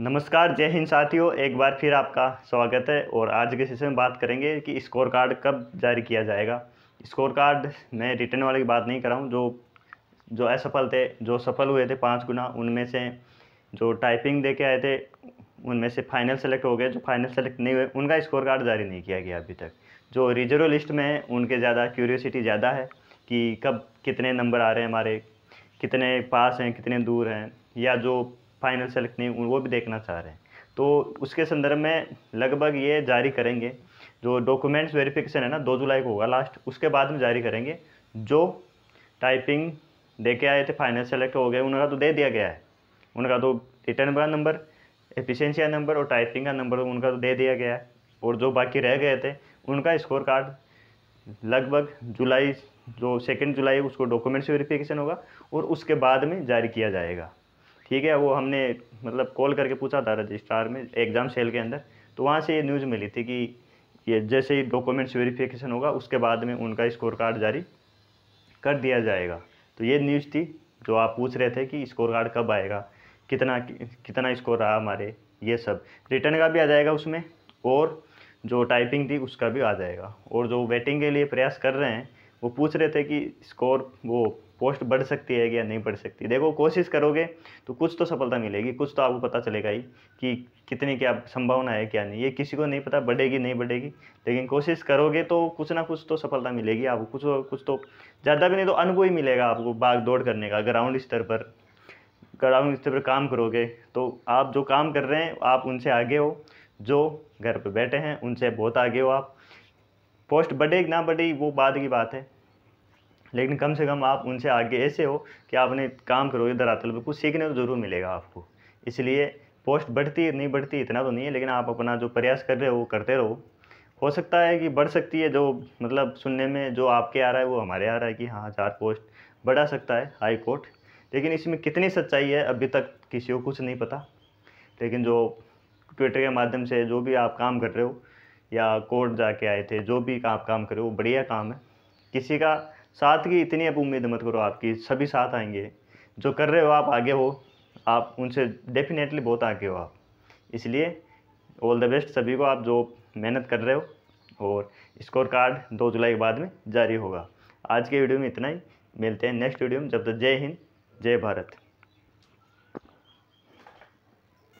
नमस्कार जय हिंद साथियों एक बार फिर आपका स्वागत है और आज के सेशन में बात करेंगे कि स्कोर कार्ड कब जारी किया जाएगा स्कोर कार्ड मैं रिटर्न वाले की बात नहीं कर रहा हूँ जो जो असफल थे जो सफल हुए थे पाँच गुना उनमें से जो टाइपिंग दे के आए थे उनमें से फाइनल सेलेक्ट हो गए जो फाइनल सेलेक्ट नहीं हुए उनका स्कोर कार्ड जारी नहीं किया गया अभी तक जो रिजर्व लिस्ट में है उनके ज़्यादा क्यूरियोसिटी ज़्यादा है कि कब कितने नंबर आ रहे हैं हमारे कितने पास हैं कितने दूर हैं या जो फाइनल सेलेक्ट नहीं वो भी देखना चाह रहे हैं तो उसके संदर्भ में लगभग ये जारी करेंगे जो डॉक्यूमेंट्स वेरिफिकेशन है ना दो जुलाई को होगा लास्ट उसके बाद में जारी करेंगे जो टाइपिंग दे के आए थे फाइनल सेलेक्ट हो गए उनका तो दे दिया गया है उनका तो रिटर्न का नंबर एफिशेंसी का नंबर और टाइपिंग का नंबर उनका तो दे दिया गया है और जो बाकी रह गए थे उनका स्कोर कार्ड लगभग जुलाई जो सेकेंड जुलाई उसको डॉक्यूमेंट्स वेरिफिकेशन होगा और उसके बाद में जारी किया जाएगा ठीक है वो हमने मतलब कॉल करके पूछा था रजिस्ट्रार में एग्ज़ाम सेल के अंदर तो वहाँ से ये न्यूज़ मिली थी कि ये जैसे ही डॉक्यूमेंट्स वेरिफिकेशन होगा उसके बाद में उनका स्कोर कार्ड जारी कर दिया जाएगा तो ये न्यूज़ थी जो आप पूछ रहे थे कि स्कोर कार्ड कब आएगा कितना कितना स्कोर रहा हमारे ये सब रिटर्न का भी आ जाएगा उसमें और जो टाइपिंग थी उसका भी आ जाएगा और जो वेटिंग के लिए प्रयास कर रहे हैं वो पूछ रहे थे कि स्कोर वो पोस्ट बढ़ सकती है या नहीं बढ़ सकती देखो कोशिश करोगे तो कुछ तो सफलता मिलेगी कुछ तो आपको पता चलेगा ही कि कितनी क्या संभावना है क्या नहीं ये किसी को नहीं पता बढ़ेगी नहीं बढ़ेगी लेकिन कोशिश करोगे तो कुछ ना कुछ तो सफलता मिलेगी आपको कुछ तो, कुछ तो ज़्यादा भी नहीं तो अनुभव ही मिलेगा आपको बाग दौड़ करने का ग्राउंड स्तर पर ग्राउंड स्तर पर काम करोगे तो आप जो काम कर रहे हैं आप उनसे आगे हो जो घर पर बैठे हैं उनसे बहुत आगे हो आप पोस्ट बढ़े ना बढ़े वो बाद की बात है लेकिन कम से कम आप उनसे आगे ऐसे हो कि आप अपने काम करोगे दरातल पर कुछ सीखने को ज़रूर मिलेगा आपको इसलिए पोस्ट बढ़ती नहीं बढ़ती इतना तो नहीं है लेकिन आप अपना जो प्रयास कर रहे हो वो करते रहो हो सकता है कि बढ़ सकती है जो मतलब सुनने में जो आपके आ रहा है वो हमारे आ रहा है कि हाँ चार पोस्ट बढ़ा सकता है हाई कोर्ट लेकिन इसमें कितनी सच्चाई है अभी तक किसी को कुछ नहीं पता लेकिन जो ट्विटर के माध्यम से जो भी आप काम कर रहे हो या कोर्ट जाके आए थे जो भी आप काम कर रहे हो वो बढ़िया काम है किसी का सात की इतनी अब उम्मीद मत करो आपकी सभी साथ आएंगे जो कर रहे हो आप आगे हो आप उनसे डेफिनेटली बहुत आगे हो आप इसलिए ऑल द बेस्ट सभी को आप जो मेहनत कर रहे हो और स्कोर कार्ड दो जुलाई के बाद में जारी होगा आज के वीडियो में इतना ही मिलते हैं नेक्स्ट वीडियो में जब तक जय हिंद जय भारत